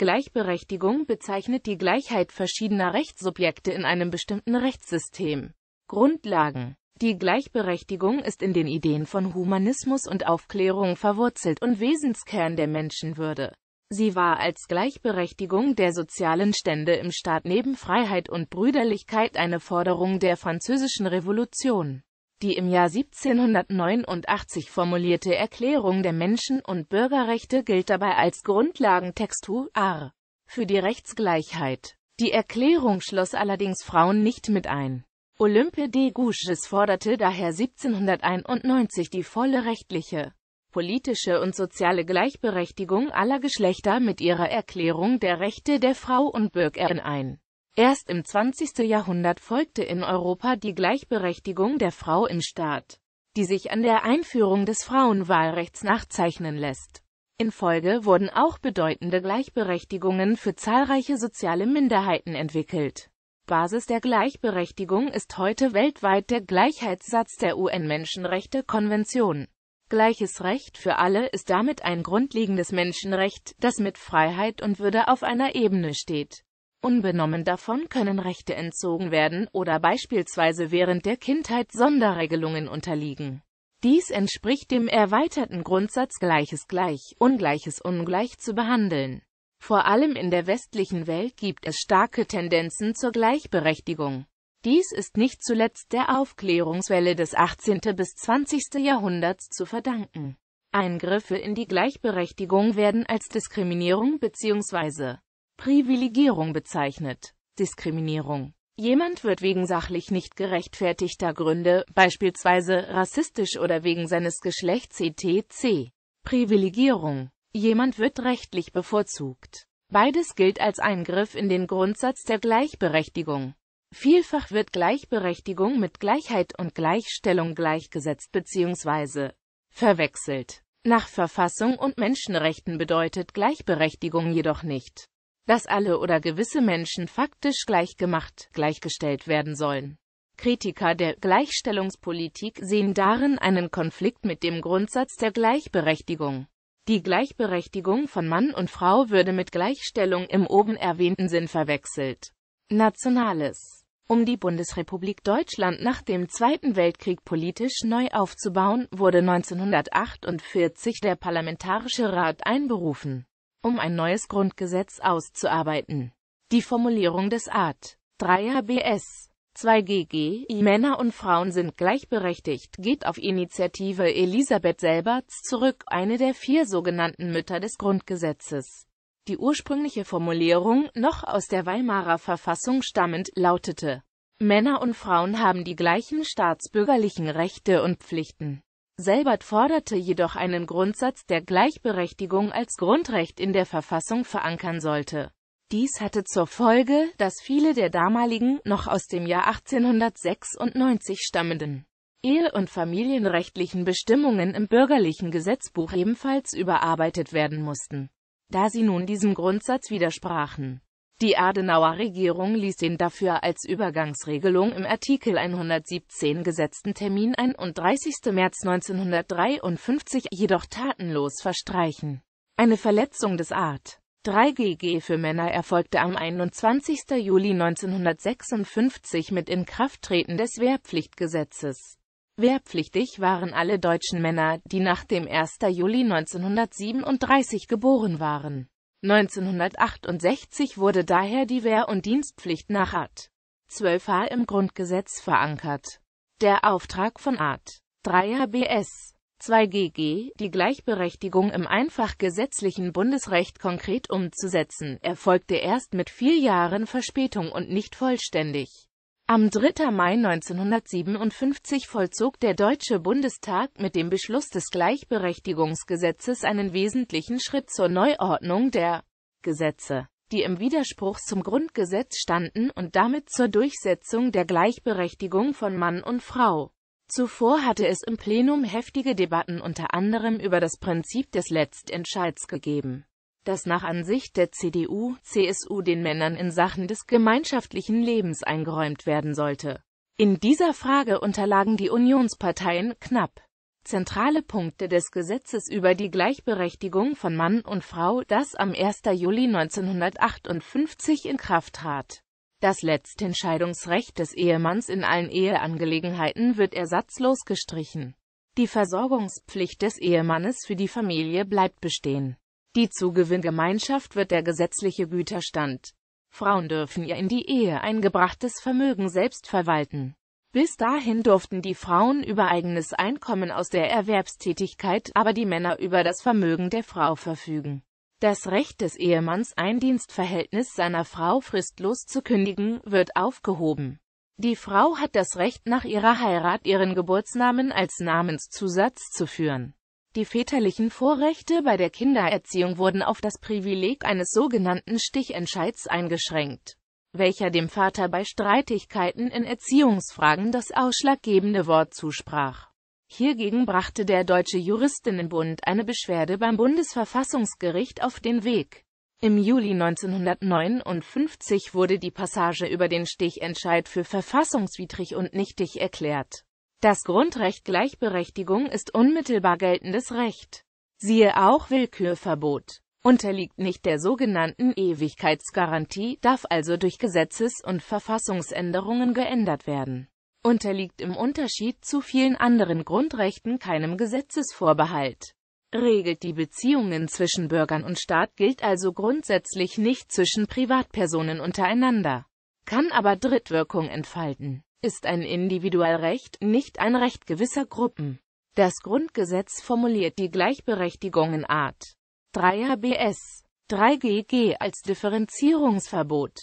Gleichberechtigung bezeichnet die Gleichheit verschiedener Rechtssubjekte in einem bestimmten Rechtssystem. Grundlagen Die Gleichberechtigung ist in den Ideen von Humanismus und Aufklärung verwurzelt und Wesenskern der Menschenwürde. Sie war als Gleichberechtigung der sozialen Stände im Staat neben Freiheit und Brüderlichkeit eine Forderung der Französischen Revolution. Die im Jahr 1789 formulierte Erklärung der Menschen- und Bürgerrechte gilt dabei als Grundlagentext UR für die Rechtsgleichheit. Die Erklärung schloss allerdings Frauen nicht mit ein. Olympe de Gouges forderte daher 1791 die volle rechtliche, politische und soziale Gleichberechtigung aller Geschlechter mit ihrer Erklärung der Rechte der Frau und Bürgerin ein Erst im 20. Jahrhundert folgte in Europa die Gleichberechtigung der Frau im Staat, die sich an der Einführung des Frauenwahlrechts nachzeichnen lässt. In Folge wurden auch bedeutende Gleichberechtigungen für zahlreiche soziale Minderheiten entwickelt. Basis der Gleichberechtigung ist heute weltweit der Gleichheitssatz der UN-Menschenrechte-Konvention. Gleiches Recht für alle ist damit ein grundlegendes Menschenrecht, das mit Freiheit und Würde auf einer Ebene steht. Unbenommen davon können Rechte entzogen werden oder beispielsweise während der Kindheit Sonderregelungen unterliegen. Dies entspricht dem erweiterten Grundsatz Gleiches gleich, Ungleiches ungleich zu behandeln. Vor allem in der westlichen Welt gibt es starke Tendenzen zur Gleichberechtigung. Dies ist nicht zuletzt der Aufklärungswelle des 18. bis 20. Jahrhunderts zu verdanken. Eingriffe in die Gleichberechtigung werden als Diskriminierung bzw. Privilegierung bezeichnet. Diskriminierung. Jemand wird wegen sachlich nicht gerechtfertigter Gründe, beispielsweise rassistisch oder wegen seines Geschlechts etc. Privilegierung. Jemand wird rechtlich bevorzugt. Beides gilt als Eingriff in den Grundsatz der Gleichberechtigung. Vielfach wird Gleichberechtigung mit Gleichheit und Gleichstellung gleichgesetzt bzw. verwechselt. Nach Verfassung und Menschenrechten bedeutet Gleichberechtigung jedoch nicht dass alle oder gewisse Menschen faktisch gleichgemacht, gleichgestellt werden sollen. Kritiker der Gleichstellungspolitik sehen darin einen Konflikt mit dem Grundsatz der Gleichberechtigung. Die Gleichberechtigung von Mann und Frau würde mit Gleichstellung im oben erwähnten Sinn verwechselt. Nationales Um die Bundesrepublik Deutschland nach dem Zweiten Weltkrieg politisch neu aufzubauen, wurde 1948 der Parlamentarische Rat einberufen um ein neues Grundgesetz auszuarbeiten. Die Formulierung des Art. 3 HBS 2 GG Männer und Frauen sind gleichberechtigt geht auf Initiative Elisabeth Selberts zurück, eine der vier sogenannten Mütter des Grundgesetzes. Die ursprüngliche Formulierung, noch aus der Weimarer Verfassung stammend, lautete Männer und Frauen haben die gleichen staatsbürgerlichen Rechte und Pflichten. Selbert forderte jedoch einen Grundsatz der Gleichberechtigung als Grundrecht in der Verfassung verankern sollte. Dies hatte zur Folge, dass viele der damaligen, noch aus dem Jahr 1896 stammenden, Ehe- und familienrechtlichen Bestimmungen im bürgerlichen Gesetzbuch ebenfalls überarbeitet werden mussten, da sie nun diesem Grundsatz widersprachen. Die Adenauer Regierung ließ den dafür als Übergangsregelung im Artikel 117 gesetzten Termin ein und 30. März 1953 jedoch tatenlos verstreichen. Eine Verletzung des Art. 3 GG für Männer erfolgte am 21. Juli 1956 mit Inkrafttreten des Wehrpflichtgesetzes. Wehrpflichtig waren alle deutschen Männer, die nach dem 1. Juli 1937 geboren waren. 1968 wurde daher die Wehr- und Dienstpflicht nach Art. 12a im Grundgesetz verankert. Der Auftrag von Art. 3 HBS 2 GG, die Gleichberechtigung im einfach gesetzlichen Bundesrecht konkret umzusetzen, erfolgte erst mit vier Jahren Verspätung und nicht vollständig. Am 3. Mai 1957 vollzog der Deutsche Bundestag mit dem Beschluss des Gleichberechtigungsgesetzes einen wesentlichen Schritt zur Neuordnung der Gesetze, die im Widerspruch zum Grundgesetz standen und damit zur Durchsetzung der Gleichberechtigung von Mann und Frau. Zuvor hatte es im Plenum heftige Debatten unter anderem über das Prinzip des Letztentscheids gegeben das nach Ansicht der CDU-CSU den Männern in Sachen des gemeinschaftlichen Lebens eingeräumt werden sollte. In dieser Frage unterlagen die Unionsparteien knapp. Zentrale Punkte des Gesetzes über die Gleichberechtigung von Mann und Frau, das am 1. Juli 1958 in Kraft trat. Das letzte Entscheidungsrecht des Ehemanns in allen Eheangelegenheiten wird ersatzlos gestrichen. Die Versorgungspflicht des Ehemannes für die Familie bleibt bestehen. Die Zugewinngemeinschaft wird der gesetzliche Güterstand. Frauen dürfen ihr in die Ehe eingebrachtes Vermögen selbst verwalten. Bis dahin durften die Frauen über eigenes Einkommen aus der Erwerbstätigkeit, aber die Männer über das Vermögen der Frau verfügen. Das Recht des Ehemanns, ein Dienstverhältnis seiner Frau fristlos zu kündigen, wird aufgehoben. Die Frau hat das Recht, nach ihrer Heirat ihren Geburtsnamen als Namenszusatz zu führen. Die väterlichen Vorrechte bei der Kindererziehung wurden auf das Privileg eines sogenannten Stichentscheids eingeschränkt, welcher dem Vater bei Streitigkeiten in Erziehungsfragen das ausschlaggebende Wort zusprach. Hiergegen brachte der Deutsche Juristinnenbund eine Beschwerde beim Bundesverfassungsgericht auf den Weg. Im Juli 1959 wurde die Passage über den Stichentscheid für verfassungswidrig und nichtig erklärt das Grundrecht Gleichberechtigung ist unmittelbar geltendes Recht. Siehe auch Willkürverbot. Unterliegt nicht der sogenannten Ewigkeitsgarantie, darf also durch Gesetzes- und Verfassungsänderungen geändert werden. Unterliegt im Unterschied zu vielen anderen Grundrechten keinem Gesetzesvorbehalt. Regelt die Beziehungen zwischen Bürgern und Staat gilt also grundsätzlich nicht zwischen Privatpersonen untereinander, kann aber Drittwirkung entfalten ist ein Individualrecht, nicht ein Recht gewisser Gruppen. Das Grundgesetz formuliert die Gleichberechtigung in Art 3 HBS 3 GG als Differenzierungsverbot.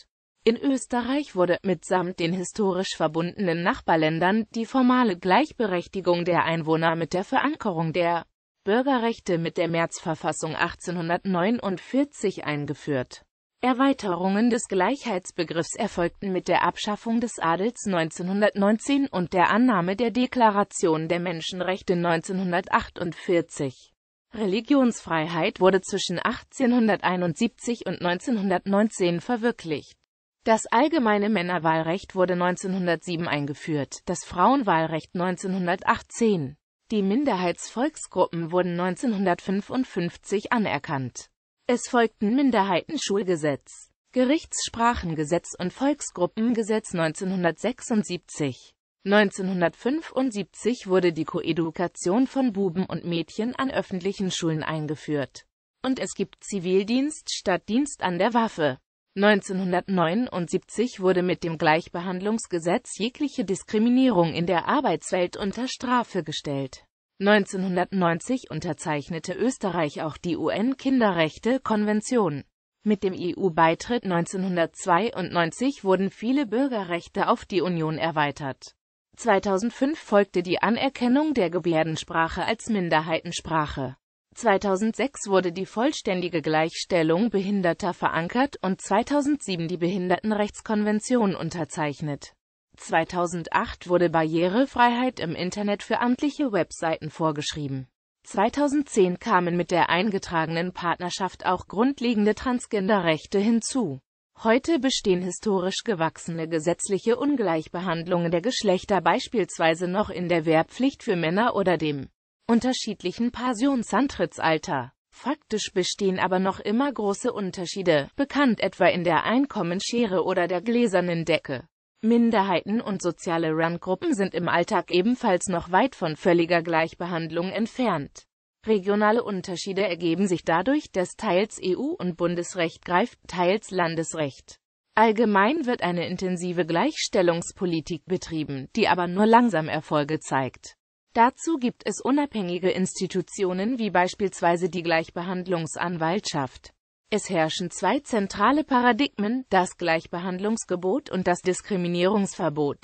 In Österreich wurde, mitsamt den historisch verbundenen Nachbarländern, die formale Gleichberechtigung der Einwohner mit der Verankerung der Bürgerrechte mit der Märzverfassung 1849 eingeführt Erweiterungen des Gleichheitsbegriffs erfolgten mit der Abschaffung des Adels 1919 und der Annahme der Deklaration der Menschenrechte 1948. Religionsfreiheit wurde zwischen 1871 und 1919 verwirklicht. Das allgemeine Männerwahlrecht wurde 1907 eingeführt, das Frauenwahlrecht 1918. Die Minderheitsvolksgruppen wurden 1955 anerkannt. Es folgten Minderheitenschulgesetz, Gerichtssprachengesetz und Volksgruppengesetz 1976. 1975 wurde die Koedukation von Buben und Mädchen an öffentlichen Schulen eingeführt. Und es gibt Zivildienst statt Dienst an der Waffe. 1979 wurde mit dem Gleichbehandlungsgesetz jegliche Diskriminierung in der Arbeitswelt unter Strafe gestellt. 1990 unterzeichnete Österreich auch die UN-Kinderrechte-Konvention. Mit dem EU-Beitritt 1992 wurden viele Bürgerrechte auf die Union erweitert. 2005 folgte die Anerkennung der Gebärdensprache als Minderheitensprache. 2006 wurde die vollständige Gleichstellung Behinderter verankert und 2007 die Behindertenrechtskonvention unterzeichnet 2008 wurde Barrierefreiheit im Internet für amtliche Webseiten vorgeschrieben. 2010 kamen mit der eingetragenen Partnerschaft auch grundlegende Transgender-Rechte hinzu. Heute bestehen historisch gewachsene gesetzliche Ungleichbehandlungen der Geschlechter beispielsweise noch in der Wehrpflicht für Männer oder dem unterschiedlichen Pensionsantrittsalter. Faktisch bestehen aber noch immer große Unterschiede, bekannt etwa in der Einkommensschere oder der gläsernen Decke. Minderheiten und soziale Randgruppen sind im Alltag ebenfalls noch weit von völliger Gleichbehandlung entfernt. Regionale Unterschiede ergeben sich dadurch, dass teils EU- und Bundesrecht greift, teils Landesrecht. Allgemein wird eine intensive Gleichstellungspolitik betrieben, die aber nur langsam Erfolge zeigt. Dazu gibt es unabhängige Institutionen wie beispielsweise die Gleichbehandlungsanwaltschaft. Es herrschen zwei zentrale Paradigmen, das Gleichbehandlungsgebot und das Diskriminierungsverbot.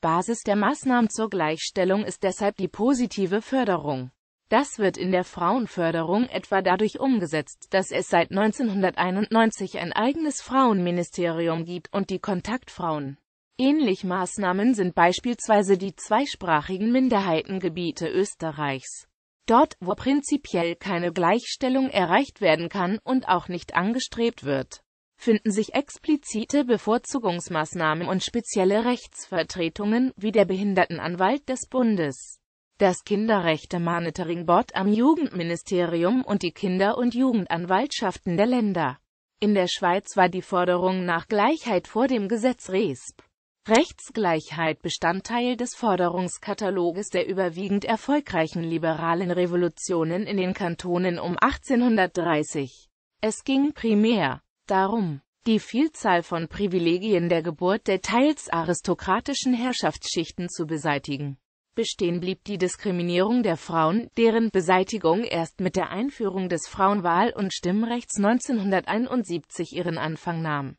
Basis der Maßnahmen zur Gleichstellung ist deshalb die positive Förderung. Das wird in der Frauenförderung etwa dadurch umgesetzt, dass es seit 1991 ein eigenes Frauenministerium gibt und die Kontaktfrauen. Ähnlich Maßnahmen sind beispielsweise die zweisprachigen Minderheitengebiete Österreichs dort, wo prinzipiell keine Gleichstellung erreicht werden kann und auch nicht angestrebt wird finden sich explizite Bevorzugungsmaßnahmen und spezielle Rechtsvertretungen, wie der Behindertenanwalt des Bundes, das Kinderrechte-Monitoring Board am Jugendministerium und die Kinder- und Jugendanwaltschaften der Länder. In der Schweiz war die Forderung nach Gleichheit vor dem Gesetz RESP Rechtsgleichheit Bestandteil des Forderungskataloges der überwiegend erfolgreichen liberalen Revolutionen in den Kantonen um 1830. Es ging primär darum, die Vielzahl von Privilegien der Geburt der teils aristokratischen Herrschaftsschichten zu beseitigen. Bestehen blieb die Diskriminierung der Frauen, deren Beseitigung erst mit der Einführung des Frauenwahl- und Stimmrechts 1971 ihren Anfang nahm